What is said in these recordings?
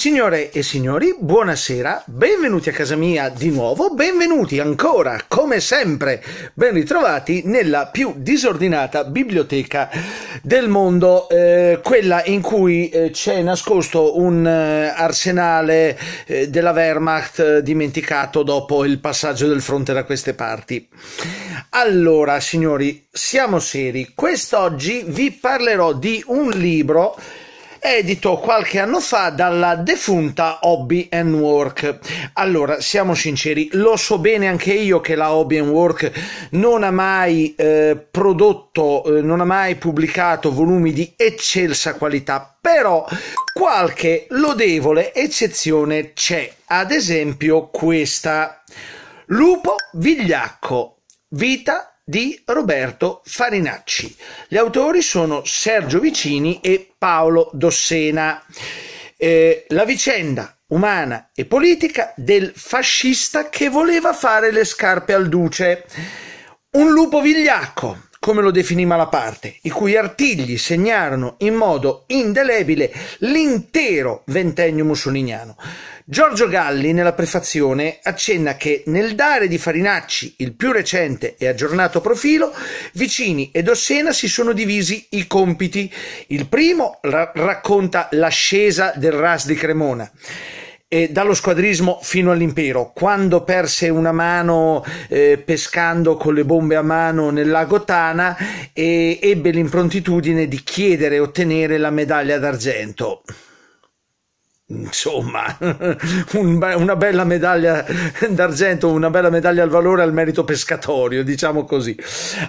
Signore e signori, buonasera, benvenuti a casa mia di nuovo, benvenuti ancora, come sempre, ben ritrovati nella più disordinata biblioteca del mondo, eh, quella in cui eh, c'è nascosto un eh, arsenale eh, della Wehrmacht eh, dimenticato dopo il passaggio del fronte da queste parti. Allora, signori, siamo seri, quest'oggi vi parlerò di un libro edito qualche anno fa dalla defunta Hobby and Work. Allora, siamo sinceri, lo so bene anche io che la Hobby and Work non ha mai eh, prodotto, eh, non ha mai pubblicato volumi di eccelsa qualità, però qualche lodevole eccezione c'è, ad esempio questa. Lupo Vigliacco, vita di Roberto Farinacci. Gli autori sono Sergio Vicini e Paolo Dossena. Eh, la vicenda umana e politica del fascista che voleva fare le scarpe al duce. Un lupo vigliacco, come lo definì Malaparte, i cui artigli segnarono in modo indelebile l'intero ventennio mussoliniano. Giorgio Galli, nella prefazione, accenna che nel dare di Farinacci il più recente e aggiornato profilo, Vicini ed Ossena si sono divisi i compiti. Il primo ra- racconta l'ascesa del Ras di Cremona eh, dallo squadrismo fino all'impero, quando perse una mano eh, pescando con le bombe a mano nel lago Tana, eh, ebbe l'improntitudine di chiedere e ottenere la medaglia d'argento insomma, una bella medaglia d'argento, una bella medaglia al valore al merito pescatorio, diciamo così.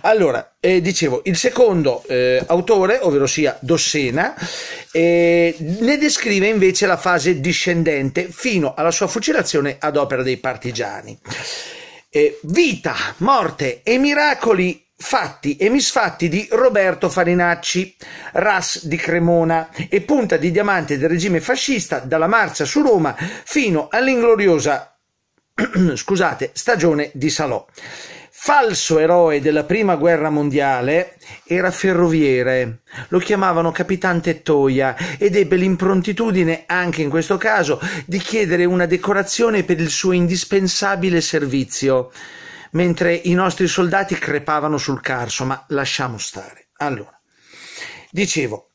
Allora, eh, dicevo, il secondo eh, autore, ovvero sia Dossena, eh, ne descrive invece la fase discendente fino alla sua fucilazione ad opera dei partigiani. Eh, vita, morte e miracoli Fatti e misfatti di Roberto Farinacci, ras di Cremona e punta di diamante del regime fascista dalla marcia su Roma fino all'ingloriosa scusate, stagione di Salò. Falso eroe della prima guerra mondiale, era ferroviere, lo chiamavano Capitan Tettoia ed ebbe l'improntitudine, anche in questo caso, di chiedere una decorazione per il suo indispensabile servizio mentre i nostri soldati crepavano sul carso, ma lasciamo stare. Allora, dicevo,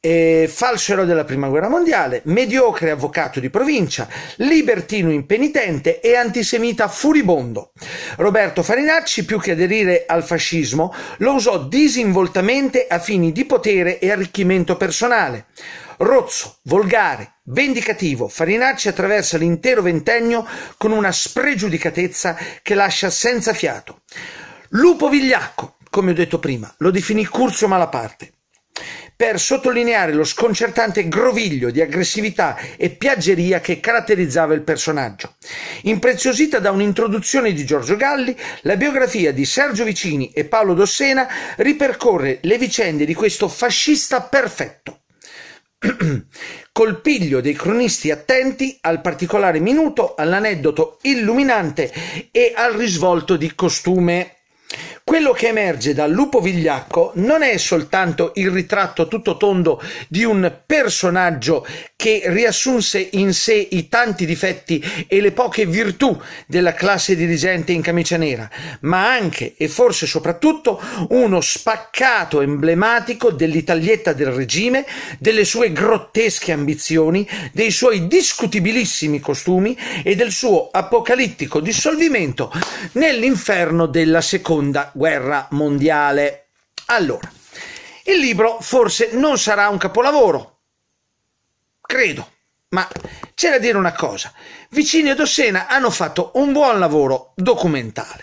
eh, falso eroe della prima guerra mondiale, mediocre avvocato di provincia, libertino impenitente e antisemita furibondo. Roberto Farinacci, più che aderire al fascismo, lo usò disinvoltamente a fini di potere e arricchimento personale. Rozzo, volgare, Vendicativo, Farinacci attraversa l'intero ventennio con una spregiudicatezza che lascia senza fiato. Lupo vigliacco, come ho detto prima, lo definì Curzio Malaparte per sottolineare lo sconcertante groviglio di aggressività e piaggeria che caratterizzava il personaggio. Impreziosita da un'introduzione di Giorgio Galli, la biografia di Sergio Vicini e Paolo Dossena ripercorre le vicende di questo fascista perfetto. col piglio dei cronisti attenti al particolare minuto, all'aneddoto illuminante e al risvolto di costume. Quello che emerge dal lupo vigliacco non è soltanto il ritratto tutto tondo di un personaggio che riassunse in sé i tanti difetti e le poche virtù della classe dirigente in camicia nera, ma anche e forse soprattutto uno spaccato emblematico dell'Italietta del regime, delle sue grottesche ambizioni, dei suoi discutibilissimi costumi e del suo apocalittico dissolvimento nell'inferno della seconda guerra mondiale. Allora, il libro forse non sarà un capolavoro, credo, ma c'è da dire una cosa. Vicini ed Ossena hanno fatto un buon lavoro documentale,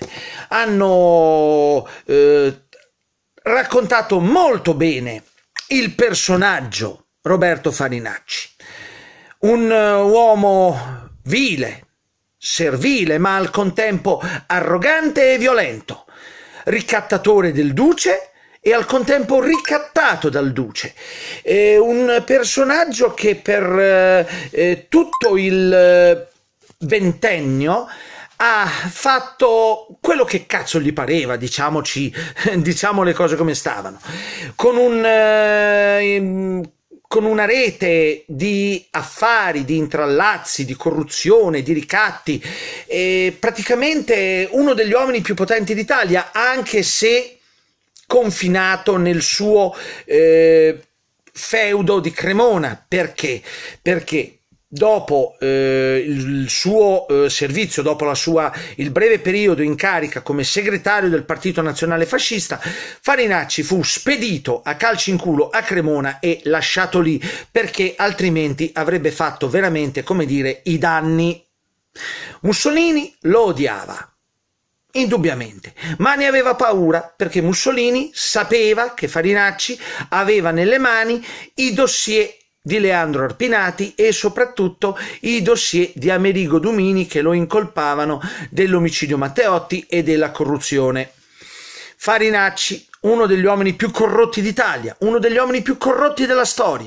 hanno eh, raccontato molto bene il personaggio Roberto Farinacci, un eh, uomo vile, servile, ma al contempo arrogante e violento, ricattatore del duce e al contempo ricattato dal duce. È un personaggio che per eh, eh tutto il eh, ventennio ha fatto quello che cazzo gli pareva, diciamoci, diciamo le cose come stavano, con un eh, con una rete di affari, di intrallazzi, di corruzione, di ricatti, eh, praticamente uno degli uomini più potenti d'Italia, anche se confinato nel suo eh, feudo di Cremona. Perché? Perché dopo eh, il suo eh, servizio, dopo la sua, il breve periodo in carica come segretario del Partito Nazionale Fascista, Farinacci fu spedito a calci in culo a Cremona e lasciato lì perché altrimenti avrebbe fatto veramente, come dire, i danni. Mussolini lo odiava. Indubbiamente, ma ne aveva paura perché Mussolini sapeva che Farinacci aveva nelle mani i dossier di Leandro Arpinati e soprattutto i dossier di Amerigo Dumini che lo incolpavano dell'omicidio Matteotti e della corruzione. Farinacci, uno degli uomini più corrotti d'Italia, uno degli uomini più corrotti della storia.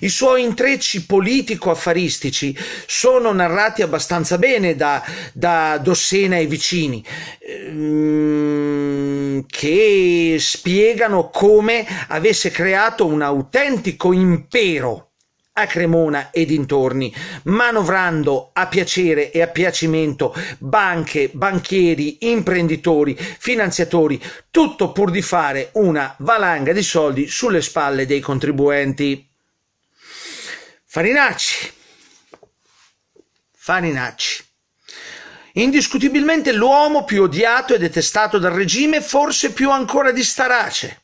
I suoi intrecci politico-affaristici sono narrati abbastanza bene da, da Dossena e vicini, ehm, che spiegano come avesse creato un autentico impero a Cremona e dintorni, manovrando a piacere e a piacimento banche, banchieri, imprenditori, finanziatori, tutto pur di fare una valanga di soldi sulle spalle dei contribuenti. Farinacci. Farinacci. Indiscutibilmente l'uomo più odiato e detestato dal regime, forse più ancora di Starace.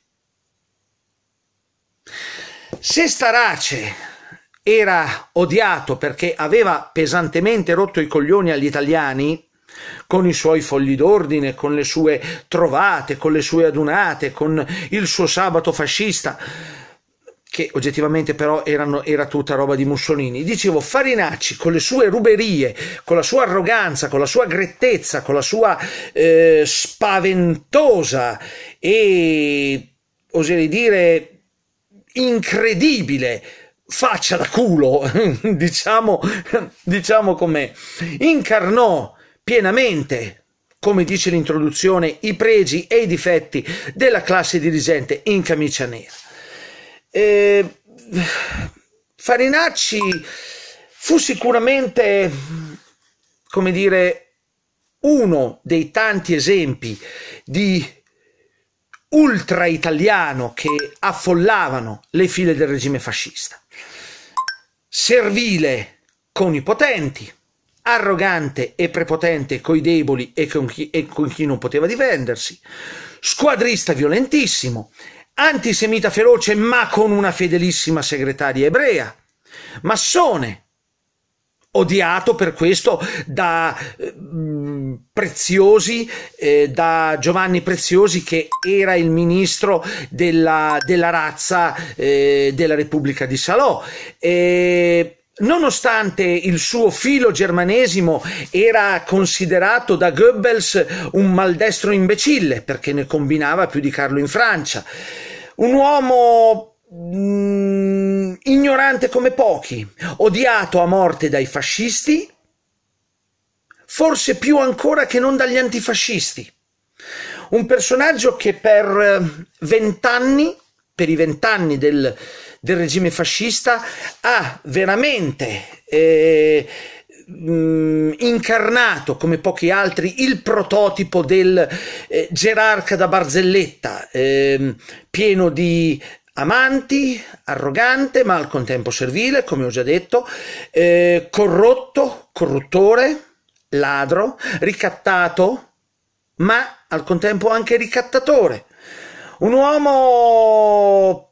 Se Starace era odiato perché aveva pesantemente rotto i coglioni agli italiani con i suoi fogli d'ordine, con le sue trovate, con le sue adunate, con il suo sabato fascista, che oggettivamente però erano, era tutta roba di Mussolini. Dicevo, Farinacci con le sue ruberie, con la sua arroganza, con la sua grettezza, con la sua eh, spaventosa e oserei dire incredibile faccia da culo, diciamo, diciamo com'è, incarnò pienamente, come dice l'introduzione, i pregi e i difetti della classe dirigente in camicia nera. E Farinacci fu sicuramente, come dire, uno dei tanti esempi di ultra italiano che affollavano le file del regime fascista. Servile con i potenti, arrogante e prepotente coi deboli e con chi, e con chi non poteva difendersi, squadrista violentissimo, antisemita feroce ma con una fedelissima segretaria ebrea, massone, odiato per questo da eh, Preziosi, eh, da Giovanni Preziosi che era il ministro della, della razza eh, della Repubblica di Salò. Eh, Nonostante il suo filo germanesimo era considerato da Goebbels un maldestro imbecille, perché ne combinava più di Carlo in Francia, un uomo mh, mm, ignorante come pochi, odiato a morte dai fascisti forse più ancora che non dagli antifascisti. Un personaggio che per eh, vent'anni, per i vent'anni del, del, regime fascista, ha veramente eh, mh, incarnato, come pochi altri, il prototipo del eh, gerarca da barzelletta, eh, pieno di amanti, arrogante ma al contempo servile, come ho già detto, eh, corrotto, corruttore, ladro, ricattato, ma al contempo anche ricattatore. Un uomo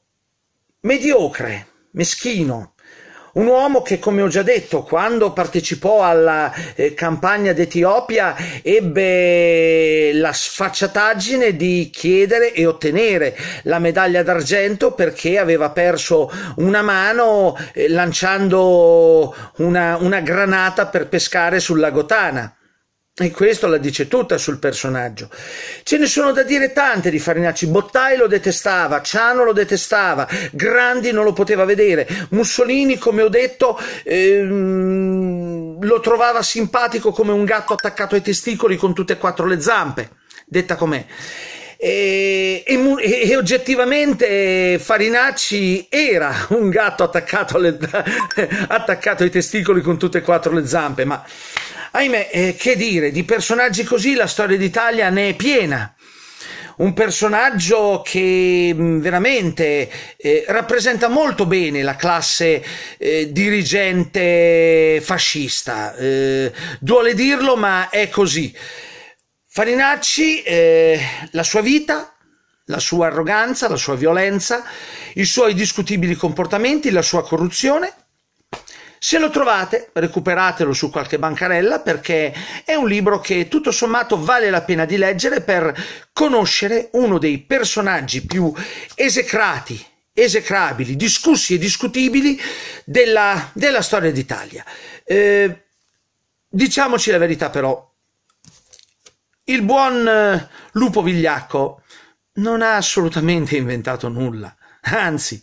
mediocre, meschino, un uomo che, come ho già detto, quando partecipò alla eh, campagna d'Etiopia ebbe la sfacciataggine di chiedere e ottenere la medaglia d'argento perché aveva perso una mano eh, lanciando una, una granata per pescare sul lago Tana. E questo la dice tutta sul personaggio. Ce ne sono da dire tante di Farinacci. Bottai lo detestava, Ciano lo detestava, Grandi non lo poteva vedere, Mussolini, come ho detto, ehm, lo trovava simpatico come un gatto attaccato ai testicoli con tutte e quattro le zampe, detta com'è. E, e, e, oggettivamente Farinacci era un gatto attaccato, alle, attaccato ai testicoli con tutte e quattro le zampe, ma Ahimè, eh, che dire, di personaggi così la storia d'Italia ne è piena un personaggio che mm, veramente eh, rappresenta molto bene la classe eh, dirigente fascista. Eh, duole dirlo, ma è così. Farinacci, eh, la sua vita, la sua arroganza, la sua violenza, i suoi discutibili comportamenti, la sua corruzione se lo trovate, recuperatelo su qualche bancarella perché è un libro che tutto sommato vale la pena di leggere per conoscere uno dei personaggi più esecrati, esecrabili, discussi e discutibili della, della storia d'Italia. Eh, diciamoci la verità però, il buon eh, Lupo Vigliacco non ha assolutamente inventato nulla. Anzi,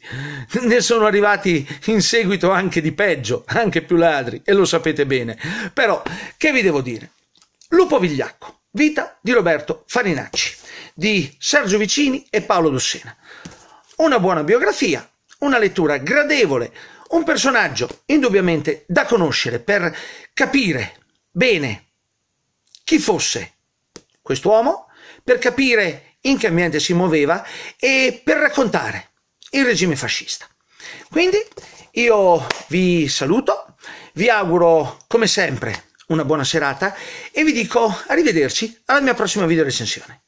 ne sono arrivati in seguito anche di peggio, anche più ladri, e lo sapete bene. Però, che vi devo dire? Lupo Vigliacco, vita di Roberto Farinacci, di Sergio Vicini e Paolo Dossena. Una buona biografia, una lettura gradevole, un personaggio indubbiamente da conoscere per capire bene chi fosse quest'uomo, per capire in che ambiente si muoveva e per raccontare il regime fascista. Quindi io vi saluto, vi auguro come sempre una buona serata e vi dico arrivederci alla mia prossima video recensione.